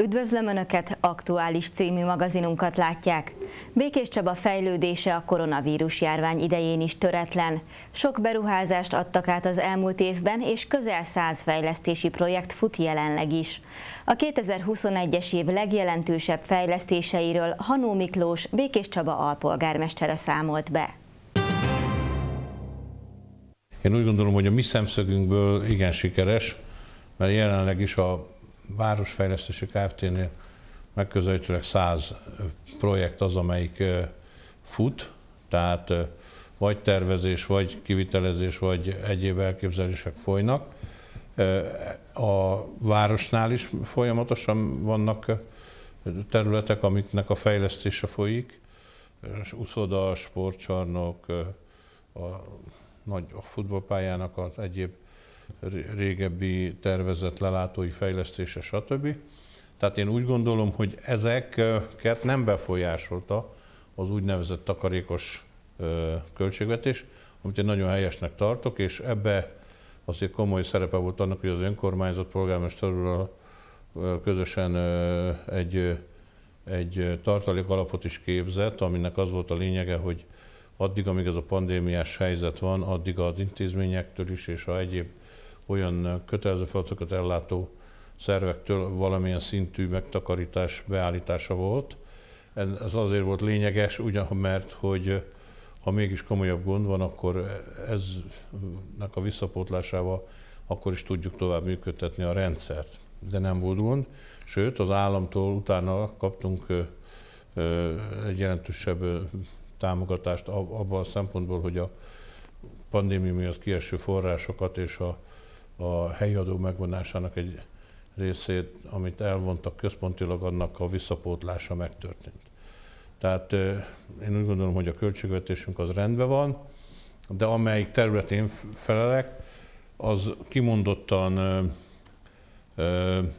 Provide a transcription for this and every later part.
Üdvözlöm Önöket, aktuális című magazinunkat látják. Békés Csaba fejlődése a koronavírus járvány idején is töretlen. Sok beruházást adtak át az elmúlt évben, és közel 100 fejlesztési projekt fut jelenleg is. A 2021-es év legjelentősebb fejlesztéseiről Hanó Miklós Békés Csaba alpolgármestere számolt be. Én úgy gondolom, hogy a mi szemszögünkből igen sikeres, mert jelenleg is a Városfejlesztési Kft-nél megközelítőleg 100 projekt az, amelyik fut, tehát vagy tervezés, vagy kivitelezés, vagy egyéb elképzelések folynak. A városnál is folyamatosan vannak területek, amiknek a fejlesztése folyik. Uszoda, sportcsarnok, a nagy a futballpályának az egyéb régebbi tervezett lelátói fejlesztése, stb. Tehát én úgy gondolom, hogy ezeket nem befolyásolta az úgynevezett takarékos költségvetés, amit én nagyon helyesnek tartok, és ebbe azért komoly szerepe volt annak, hogy az önkormányzat polgármester közösen egy, egy tartalék alapot is képzett, aminek az volt a lényege, hogy addig, amíg ez a pandémiás helyzet van, addig az intézményektől is és a egyéb olyan kötelező feladatokat ellátó szervektől valamilyen szintű megtakarítás beállítása volt. Ez azért volt lényeges, ugyan, mert hogy eh, ha mégis komolyabb gond van, akkor eznek a visszapótlásával akkor is tudjuk tovább működtetni a rendszert. De nem volt gond, sőt az államtól utána kaptunk eh, eh, egy jelentősebb támogatást abban a szempontból, hogy a pandémia miatt kieső forrásokat és a a helyi adó megvonásának egy részét, amit elvontak központilag, annak a visszapótlása megtörtént. Tehát én úgy gondolom, hogy a költségvetésünk az rendben van, de amelyik területén felelek, az kimondottan,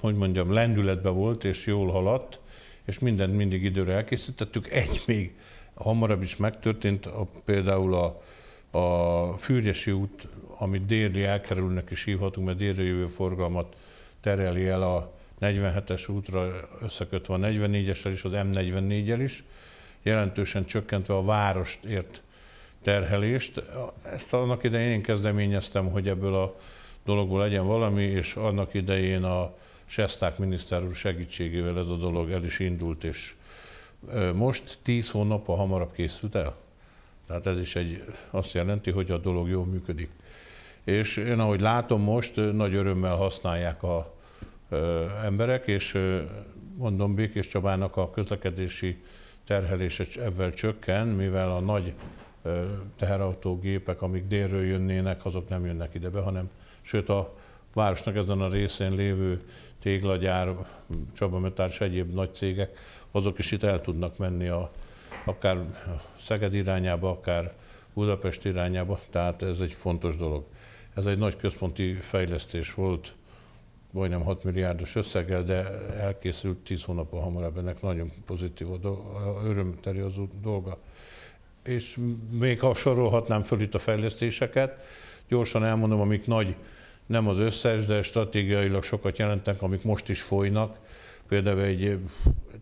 hogy mondjam, lendületbe volt és jól haladt, és mindent mindig időre elkészítettük. Egy még hamarabb is megtörtént, a, például a, a Fűrjesi út amit délre elkerülnek is hívhatunk, mert délre jövő forgalmat tereli el a 47-es útra összekötve a 44-essel és az M44-el is, jelentősen csökkentve a várost ért terhelést. Ezt annak idején én kezdeményeztem, hogy ebből a dologból legyen valami, és annak idején a Sesták miniszter úr segítségével ez a dolog el is indult, és most 10 a hamarabb készült el. Tehát ez is egy, azt jelenti, hogy a dolog jól működik és én ahogy látom most, nagy örömmel használják a ö, emberek, és ö, mondom Békés Csabának a közlekedési terhelése ebben csökken, mivel a nagy ö, teherautógépek, amik délről jönnének, azok nem jönnek idebe, hanem sőt a városnak ezen a részén lévő téglagyár, Csabametárs, egyéb nagy cégek, azok is itt el tudnak menni a, akár Szeged irányába, akár Budapest irányába, tehát ez egy fontos dolog. Ez egy nagy központi fejlesztés volt, majdnem 6 milliárdos összeggel, de elkészült 10 a hamarabb, ennek nagyon pozitív, örömteli az dolga. És még ha sorolhatnám föl itt a fejlesztéseket, gyorsan elmondom, amik nagy, nem az összes, de stratégiailag sokat jelentenek, amik most is folynak. Például egy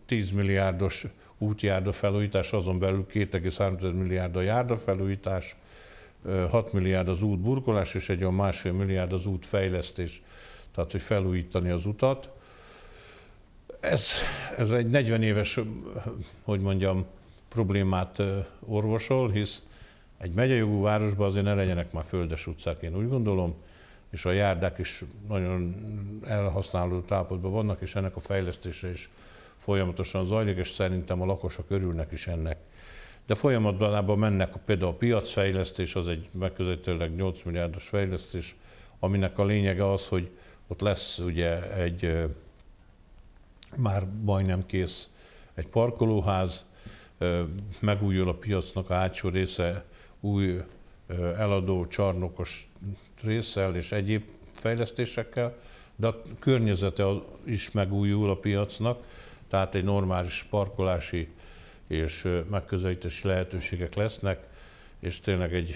10 milliárdos útjárda felújítás, azon belül 2,3 milliárd a járda felújítás, 6 milliárd az út burkolás, és egy olyan másfél milliárd az út fejlesztés, tehát hogy felújítani az utat. Ez, ez egy 40 éves, hogy mondjam, problémát orvosol, hisz egy megyejogú városban azért ne legyenek már földes utcák, én úgy gondolom, és a járdák is nagyon elhasználó tápotban vannak, és ennek a fejlesztése is folyamatosan zajlik, és szerintem a lakosok örülnek is ennek de folyamatban mennek például a piacfejlesztés, az egy megközelítőleg 8 milliárdos fejlesztés, aminek a lényege az, hogy ott lesz ugye egy már majdnem kész egy parkolóház, megújul a piacnak a hátsó része új eladó csarnokos részsel és egyéb fejlesztésekkel, de a környezete is megújul a piacnak, tehát egy normális parkolási és megközelítési lehetőségek lesznek, és tényleg egy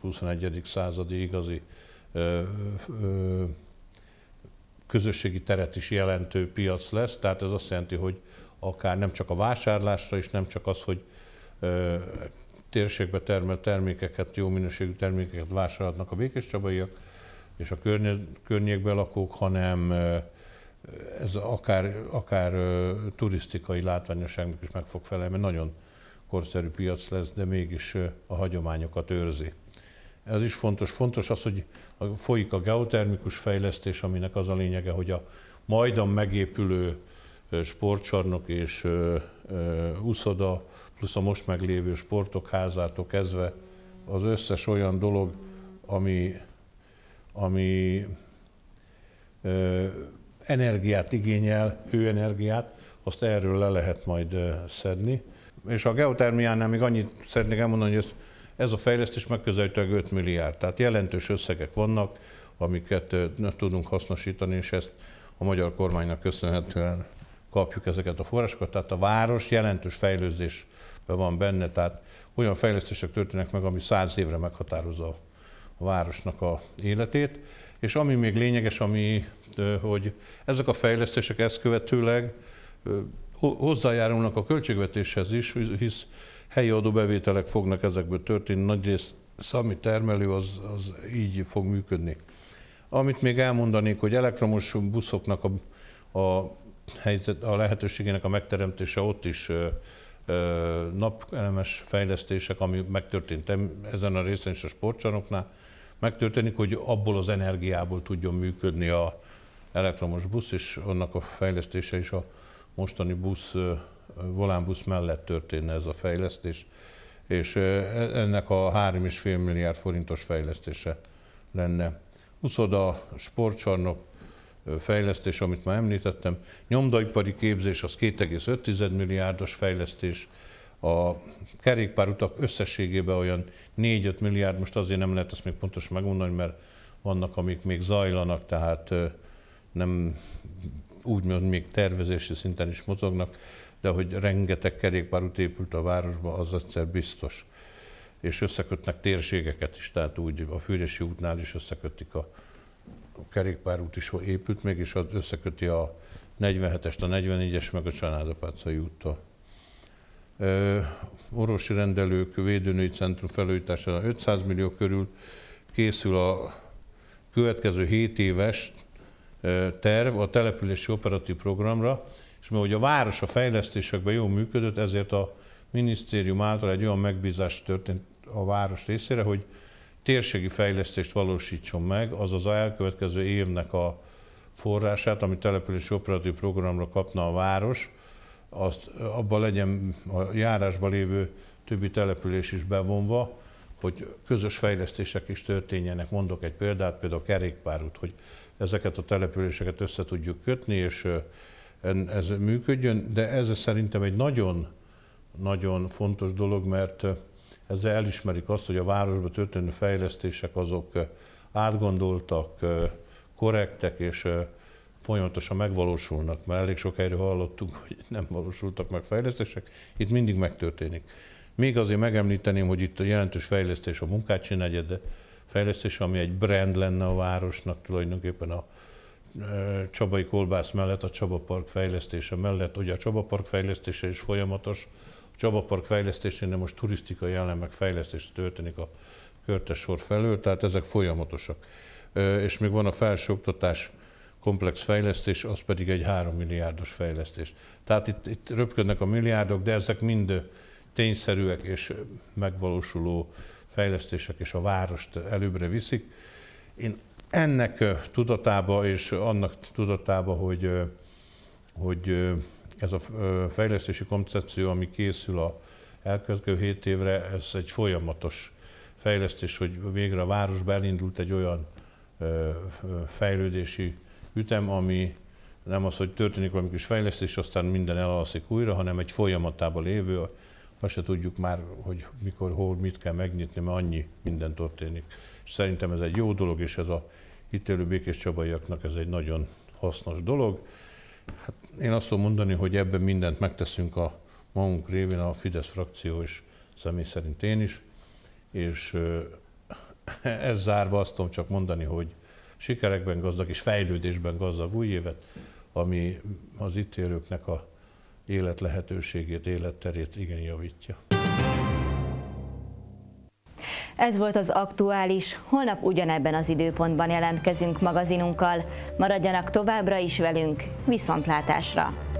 21. századi igazi ö, ö, közösségi teret is jelentő piac lesz, tehát ez azt jelenti, hogy akár nem csak a vásárlásra, és nem csak az, hogy ö, térségbe termel termékeket, jó minőségű termékeket vásárolnak a békés csabaiak és a környékben lakók, hanem ez akár, akár turisztikai látványosságnak is meg fog felelni, mert nagyon korszerű piac lesz, de mégis a hagyományokat őrzi. Ez is fontos. Fontos az, hogy folyik a geotermikus fejlesztés, aminek az a lényege, hogy a majdan megépülő sportcsarnok és úszoda, plusz a most meglévő sportok házától kezdve az összes olyan dolog, ami, ami energiát igényel, hőenergiát, azt erről le lehet majd szedni. És a geotermiánál még annyit szeretnék elmondani, hogy ez, ez a fejlesztés megközelítőleg 5 milliárd, tehát jelentős összegek vannak, amiket tudunk hasznosítani, és ezt a magyar kormánynak köszönhetően kapjuk ezeket a forrásokat, tehát a város jelentős fejlődésben van benne, tehát olyan fejlesztések történnek meg, ami száz évre meghatározza városnak a életét. És ami még lényeges, ami, hogy ezek a fejlesztések ezt követőleg hozzájárulnak a költségvetéshez is, hisz helyi adóbevételek fognak ezekből történni, nagyrészt szami termelő az, az így fog működni. Amit még elmondanék, hogy elektromos buszoknak a, a, helyzet, a lehetőségének a megteremtése ott is ö, ö, napelemes fejlesztések, ami megtörtént ezen a részen is a sportcsarnoknál, megtörténik, hogy abból az energiából tudjon működni a elektromos busz, és annak a fejlesztése is a mostani busz, volánbusz mellett történne ez a fejlesztés, és e, ennek a 3,5 milliárd forintos fejlesztése lenne. Uszoda, sportcsarnok, fejlesztés, amit már említettem, nyomdaipari képzés, az 2,5 milliárdos fejlesztés, a kerékpárutak összességében olyan 4-5 milliárd, most azért nem lehet ezt még pontosan megmondani, mert vannak, amik még zajlanak, tehát nem úgy, mint még tervezési szinten is mozognak, de hogy rengeteg kerékpárút épült a városba, az egyszer biztos. És összekötnek térségeket is, tehát úgy a Fűrési útnál is összekötik a, a kerékpárút is épült még, és az összeköti a 47-est, a 44-es, meg a Csanádapácai úttal orvosi rendelők védőnői centrum felújítása 500 millió körül készül a következő 7 éves terv a települési operatív programra, és mivel a város a fejlesztésekben jól működött, ezért a minisztérium által egy olyan megbízás történt a város részére, hogy térségi fejlesztést valósítson meg, azaz a elkövetkező évnek a forrását, ami települési operatív programra kapna a város, azt abban legyen a járásban lévő többi település is bevonva, hogy közös fejlesztések is történjenek. Mondok egy példát, például a kerékpárút, hogy ezeket a településeket össze tudjuk kötni, és ez működjön, de ez szerintem egy nagyon, nagyon fontos dolog, mert ezzel elismerik azt, hogy a városban történő fejlesztések azok átgondoltak, korrektek, és folyamatosan megvalósulnak, mert elég sok helyről hallottuk, hogy nem valósultak meg fejlesztések, itt mindig megtörténik. Még azért megemlíteném, hogy itt a jelentős fejlesztés a Munkácsi negyede, fejlesztés, ami egy brand lenne a városnak tulajdonképpen a Csabai Kolbász mellett, a Csaba Park fejlesztése mellett. Ugye a Csaba Park fejlesztése is folyamatos, a Csaba Park fejlesztésénél most turisztikai elemek fejlesztés történik a körtes sor felől, tehát ezek folyamatosak. És még van a felsőoktatás komplex fejlesztés, az pedig egy 3 milliárdos fejlesztés. Tehát itt, itt röpködnek a milliárdok, de ezek mind tényszerűek és megvalósuló fejlesztések, és a várost előbbre viszik. Én ennek tudatába és annak tudatába, hogy, hogy ez a fejlesztési koncepció, ami készül a elkövetkező 7 évre, ez egy folyamatos fejlesztés, hogy végre a városba elindult egy olyan fejlődési ütem, ami nem az, hogy történik valami kis fejlesztés, aztán minden elalszik újra, hanem egy folyamatában lévő, azt se tudjuk már, hogy mikor, hol, mit kell megnyitni, mert annyi minden történik. És szerintem ez egy jó dolog, és ez a itt élő békés csabaiaknak ez egy nagyon hasznos dolog. Hát én azt tudom mondani, hogy ebben mindent megteszünk a magunk révén, a Fidesz frakció és személy szerint én is, és ez zárva azt tudom csak mondani, hogy sikerekben gazdag és fejlődésben gazdag új évet, ami az itt élőknek a élet lehetőségét, életterét igen javítja. Ez volt az aktuális, holnap ugyanebben az időpontban jelentkezünk magazinunkkal. Maradjanak továbbra is velünk, viszontlátásra!